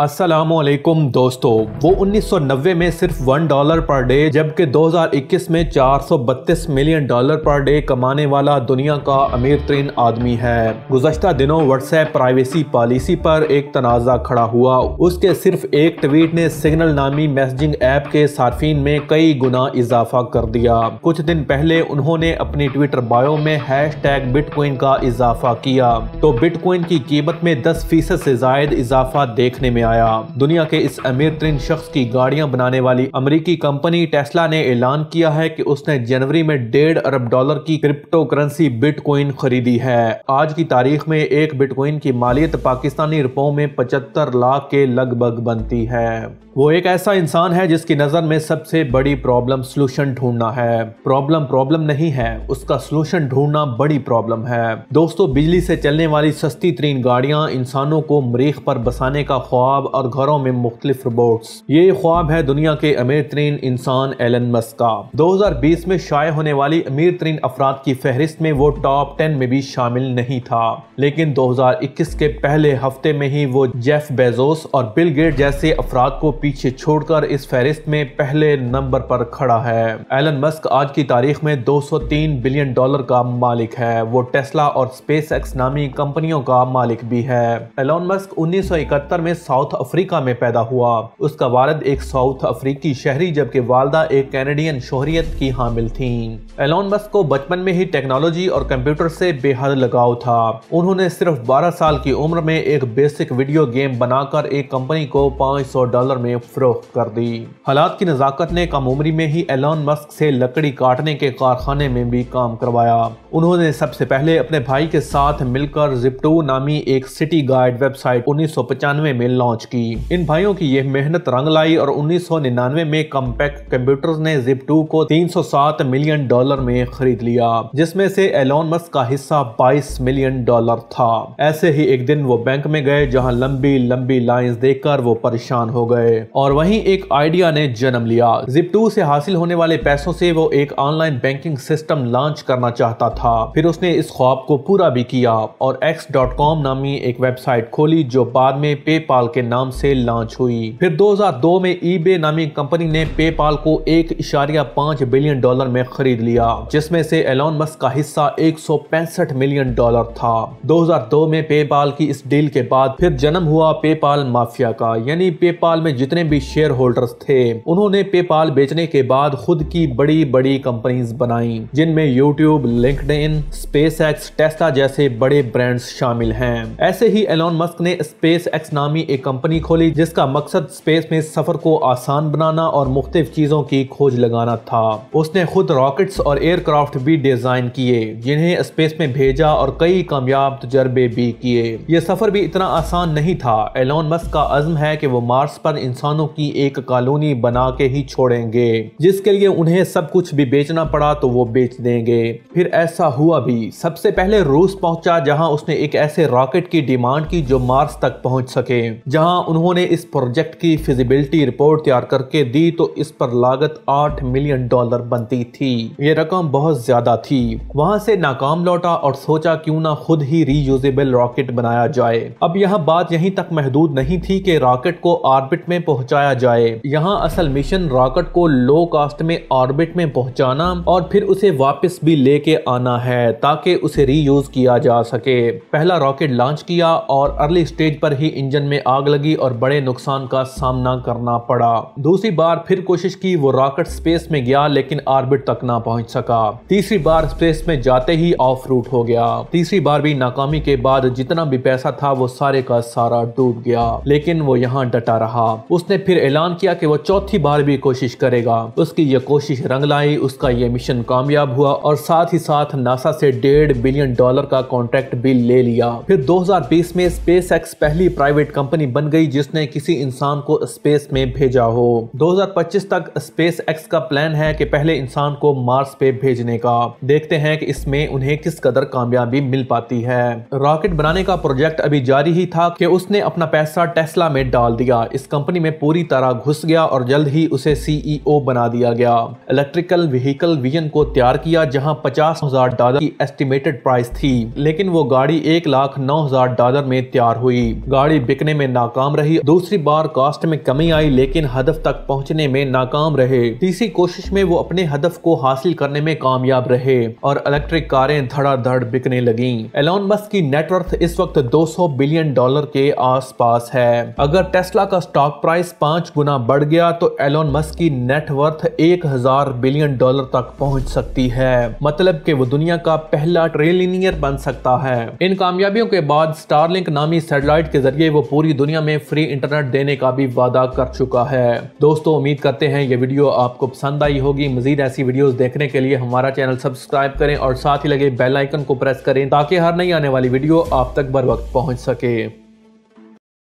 असलकुम दोस्तों वो 1990 में सिर्फ वन डॉलर पर डे जबकि 2021 में 432 मिलियन डॉलर पर डे कमाने वाला दुनिया का अमीर तरीन आदमी है गुजशत दिनों व्हाट्सएप प्राइवेसी पॉलिसी पर एक तनाज़ा खड़ा हुआ उसके सिर्फ एक ट्वीट ने सिग्नल नामी मैसेजिंग ऐप के सार्फिन में कई गुना इजाफा कर दिया कुछ दिन पहले उन्होंने अपनी ट्विटर बायो में हैश टैग बिटकॉइन का इजाफा किया तो बिटकॉइन की कीमत में दस फीसद से जायद इजाफा देखने में में आया दुनिया के इस अमीर तरीन शख्स की गाड़ियां बनाने वाली अमरीकी कंपनी टेस्ला ने ऐलान किया है कि उसने जनवरी में डेढ़ अरब डॉलर की क्रिप्टो करेंसी बिटकॉइन खरीदी है आज की तारीख में एक बिटकॉइन की मालियत पाकिस्तानी रुपयों में पचहत्तर लाख के लगभग बनती है वो एक ऐसा इंसान है जिसकी नज़र में सबसे बड़ी प्रॉब्लम सोल्यूशन ढूंढना है प्रॉब्लम प्रॉब्लम नहीं है उसका सोल्यूशन ढूंढना बड़ी प्रॉब्लम है दोस्तों बिजली से चलने वाली सस्ती तरीन गाड़ियां इंसानों को मरीख पर बसाने का ख्वाब ख्वाब और घरों में मुख्तलिफ रोबोट ये ख्वाब है दुनिया के अमीर तरीन इंसान एलन मस्क का दो हजार बीस में शाये होने वाली अमीर तरीन अफराद की फहरिस्त में वो टॉप टेन में भी शामिल नहीं था लेकिन इक्कीस के पहले हफ्ते में ही वो जेफ बेजोस और बिल गेट जैसे अफराद को पीछे छोड़ कर इस फहरिस्त में पहले नंबर पर खड़ा है एलन मस्क आज की तारीख में दो सौ तीन बिलियन डॉलर का मालिक है वो टेस्ला और स्पेस एक्स नामी कंपनियों का मालिक भी है एलोन मस्क उन्नीस सौ इकहत्तर में साउथ साउथ अफ्रीका में पैदा हुआ उसका वालद एक साउथ अफ्रीकी शहरी जबकि वालदा एक कैनेडियन शोहरियत की हामिल थी एलोन मस्क को बचपन में ही टेक्नोलॉजी और कंप्यूटर से बेहद लगाव था उन्होंने सिर्फ बारह साल की उम्र में एक बेसिक वीडियो गेम बनाकर एक कंपनी को पाँच डॉलर में फरोख्त कर दी हालात की नज़ाकत ने कम उम्र में ही एलोन मस्क से लकड़ी काटने के कारखाने में भी काम करवाया उन्होंने सबसे पहले अपने भाई के साथ मिलकर जिप्टो नामी एक सिटी गाइड वेबसाइट उन्नीस में लॉन्च लॉन्च की इन भाइयों की यह मेहनत रंग लाई और 1999 में कम्पैक्ट कंप्यूटर्स ने जिप टू को 307 मिलियन डॉलर में खरीद लिया जिसमें से एलोन मस्क का हिस्सा 22 मिलियन डॉलर था ऐसे ही एक दिन वो बैंक में गए जहां लंबी लंबी लाइंस देखकर वो परेशान हो गए और वही एक आइडिया ने जन्म लिया जिप टू से हासिल होने वाले पैसों से वो एक ऑनलाइन बैंकिंग सिस्टम लॉन्च करना चाहता था फिर उसने इस ख्वाब को पूरा भी किया और एक्स नामी एक वेबसाइट खोली जो बाद में पेपाल के के नाम से लॉन्च हुई फिर 2002 में ईबे नामी कंपनी ने पेपाल को एक इशारिया पांच बिलियन डॉलर में खरीद लिया जिसमें से एलोन मस्क का हिस्सा एक मिलियन डॉलर था 2002 में पेपाल की इस डील के बाद फिर जन्म हुआ पेपाल माफिया का यानी पेपाल में जितने भी शेयर होल्डर्स थे उन्होंने पेपाल बेचने के बाद खुद की बड़ी बड़ी कंपनीज बनाई जिनमें यूट्यूब स्पेस एक्स टेस्ला जैसे बड़े ब्रांड्स शामिल हैं ऐसे ही एलोन मस्क ने स्पेस एक्स नामी एक कंपनी खोली जिसका मकसद स्पेस में सफर को आसान बनाना और मुख्त चीज़ों की खोज लगाना था उसने खुद रॉकेट्स और एयरक्राफ्ट भी डिज़ाइन किए जिन्हें स्पेस में भेजा और कई कामयाब तजर्बे भी किए ये सफर भी इतना आसान नहीं था एलोन मस्क का अज़म है की वो मार्स पर इंसानों की एक कॉलोनी बना के ही छोड़ेंगे जिसके लिए उन्हें सब कुछ भी बेचना पड़ा तो वो बेच देंगे फिर ऐसा हुआ भी सबसे पहले रूस पहुंचा जहां उसने एक ऐसे रॉकेट की डिमांड की जो मार्स तक पहुंच सके जहां जहां उन्होंने इस प्रोजेक्ट की फिजिबिलिटी रिपोर्ट तैयार करके दी तो इस पर लागत आठ मिलियन डॉलर बनती थी ये रकम बहुत ज्यादा थी वहां से नाकाम लौटा और सोचा क्यों ना खुद ही रीयूजेबल रॉकेट बनाया जाए अब यह बात यहीं तक महदूद नहीं थी कि रॉकेट को ऑर्बिट में पहुंचाया जाए यहाँ असल मिशन रॉकेट को लो कास्ट में ऑर्बिट में पहुँचाना और फिर उसे वापिस भी लेके आना है ताकि उसे रीयूज किया जा सके पहला रॉकेट लॉन्च किया और अर्ली स्टेज पर ही इंजन में आ आग लगी और बड़े नुकसान का सामना करना पड़ा दूसरी बार फिर कोशिश की वो रॉकेट स्पेस में गया लेकिन ऑर्बिट तक ना पहुंच सका तीसरी बार स्पेस में जाते ही ऑफ रूट हो गया तीसरी बार भी नाकामी के बाद जितना भी पैसा था वो सारे का सारा डूब गया लेकिन वो यहाँ डटा रहा उसने फिर ऐलान किया कि वो चौथी बार भी कोशिश करेगा उसकी ये कोशिश रंग लाई उसका ये मिशन कामयाब हुआ और साथ ही साथ नासा से डेढ़ बिलियन डॉलर का कॉन्ट्रैक्ट भी ले लिया फिर 2020 में स्पेस पहली प्राइवेट कंपनी बन गई जिसने किसी इंसान को स्पेस में भेजा हो 2025 तक स्पेस एक्स का प्लान है कि पहले इंसान को मार्स पे भेजने का देखते हैं कि इसमें उन्हें किस कदर कामयाबी मिल पाती है रॉकेट बनाने का प्रोजेक्ट अभी जारी ही था कि उसने अपना पैसा टेस्ला में डाल दिया इस कंपनी में पूरी तरह घुस गया और जल्द ही उसे सीईओ e बना दिया गया इलेक्ट्रिकल व्हीकल विजन को तैयार किया जहाँ पचास हजार डॉलर की एस्टिमेटेड प्राइस थी लेकिन वो गाड़ी एक लाख नौ हजार डॉलर में तैयार हुई गाड़ी बिकने में नाकाम रही दूसरी बार कास्ट में कमी आई लेकिन हदफ तक पहुंचने में नाकाम रहे तीसरी कोशिश में वो अपने हदफ को हासिल करने में कामयाब रहे और इलेक्ट्रिक कारें धड़ाधड़ बिकने लगी एलोन मस्क की नेटवर्थ इस वक्त 200 बिलियन डॉलर के आसपास है अगर टेस्ला का स्टॉक प्राइस पांच गुना बढ़ गया तो एलोन मस्क की नेटवर्थ एक हजार बिलियन डॉलर तक पहुँच सकती है मतलब की वो दुनिया का पहला ट्रेलिनियर बन सकता है इन कामयाबियों के बाद स्टारलिंक नामी सैटेलाइट के जरिए वो पूरी दुनिया दुनिया में फ्री इंटरनेट देने का भी वादा कर चुका है दोस्तों उम्मीद करते हैं ये वीडियो आपको पसंद आई होगी मजीद ऐसी वीडियोस देखने के लिए हमारा चैनल सब्सक्राइब करें और साथ ही लगे बेल आइकन को प्रेस करें ताकि हर नई आने वाली वीडियो आप तक बर वक्त पहुंच सके